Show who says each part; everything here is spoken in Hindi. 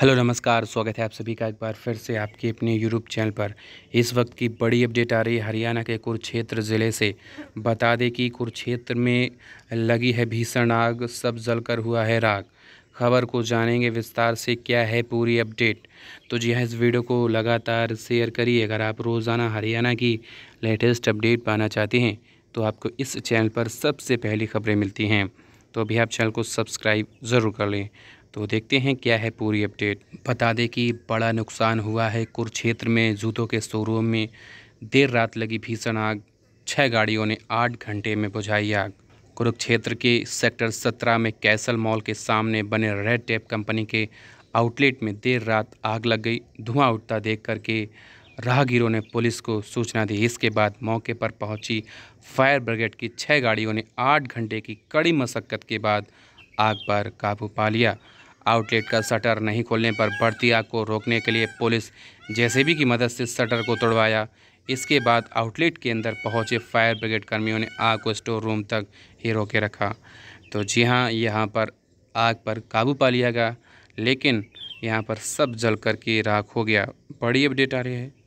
Speaker 1: हेलो नमस्कार स्वागत है आप सभी का एक बार फिर से आपके अपने यूट्यूब चैनल पर इस वक्त की बड़ी अपडेट आ रही है हरियाणा के कुरुक्षेत्र ज़िले से बता दें कि कुरुक्षेत्र में लगी है भीषण आग सब जलकर हुआ है राग खबर को जानेंगे विस्तार से क्या है पूरी अपडेट तो जी हाँ इस वीडियो को लगातार शेयर करिए अगर आप रोज़ाना हरियाणा की लेटेस्ट अपडेट पाना चाहते हैं तो आपको इस चैनल पर सबसे पहली खबरें मिलती हैं तो अभी आप चैनल को सब्सक्राइब ज़रूर कर लें तो देखते हैं क्या है पूरी अपडेट बता दें कि बड़ा नुकसान हुआ है कुरुक्षेत्र में जूतों के शोरूम में देर रात लगी भीषण आग छः गाड़ियों ने आठ घंटे में बुझाई आग कुरुक्षेत्र के सेक्टर सत्रह में कैसल मॉल के सामने बने रेड टेप कंपनी के आउटलेट में देर रात आग लग गई धुआं उठता देख करके राहगीरों ने पुलिस को सूचना दी इसके बाद मौके पर पहुंची फायर ब्रिगेड की छः गाड़ियों ने आठ घंटे की कड़ी मशक्क़त के बाद आग पर काबू पा लिया आउटलेट का शटर नहीं खोलने पर बढ़ती आग को रोकने के लिए पुलिस जेसीबी की मदद से शटर को तोड़वाया इसके बाद आउटलेट के अंदर पहुंचे फायर ब्रिगेड कर्मियों ने आग को स्टोर रूम तक ही रोके रखा तो जी हाँ यहाँ पर आग पर काबू पा लिया गया लेकिन यहाँ पर सब जल कर के राख हो गया बड़ी अपडेट आ रही है